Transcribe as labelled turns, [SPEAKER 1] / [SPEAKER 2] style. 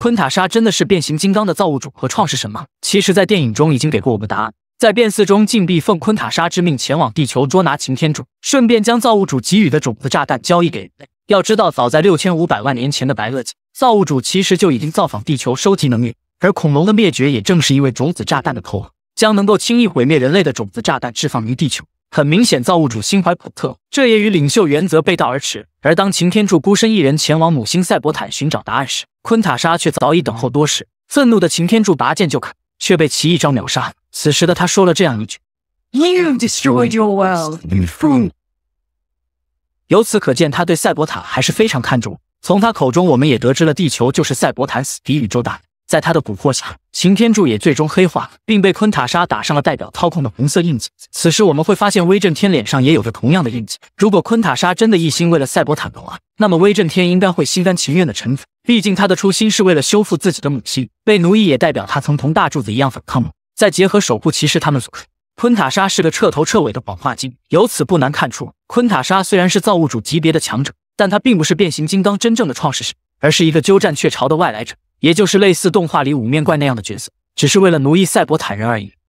[SPEAKER 1] 昆塔莎真的是变形金刚的造物主和创世神吗？其实，在电影中已经给过我们答案。在变四中，禁闭奉昆塔莎之命前往地球捉拿擎天柱，顺便将造物主给予的种子炸弹交易给人类。要知道，早在六千五百万年前的白垩纪，造物主其实就已经造访地球收集能源，而恐龙的灭绝也正是因为种子炸弹的投。将能够轻易毁灭人类的种子炸弹释放于地球。很明显，造物主心怀叵测，这也与领袖原则背道而驰。而当擎天柱孤身一人前往母星赛博坦寻找答案时，昆塔莎却早已等候多时。愤怒的擎天柱拔剑就砍，却被其一招秒杀。此时的他说了这样一句：“You destroyed your world.” 由此可见，他对赛博坦还是非常看重。从他口中，我们也得知了地球就是赛博坦死敌宇宙大。在他的蛊惑下，擎天柱也最终黑化，并被昆塔莎打上了代表操控的红色印记。此时我们会发现，威震天脸上也有着同样的印记。如果昆塔莎真的一心为了赛博坦的话，那么威震天应该会心甘情愿的臣服，毕竟他的初心是为了修复自己的母星，被奴役也代表他曾同大柱子一样反抗再结合守护骑士他们所说，昆塔莎是个彻头彻尾的谎话精。由此不难看出，昆塔莎虽然是造物主级别的强者，但他并不是变形金刚真正的创始神，而是一个鸠占鹊巢的外来者。也就是类似动画里五面怪那样的角色，只是为了奴役赛博坦人而已。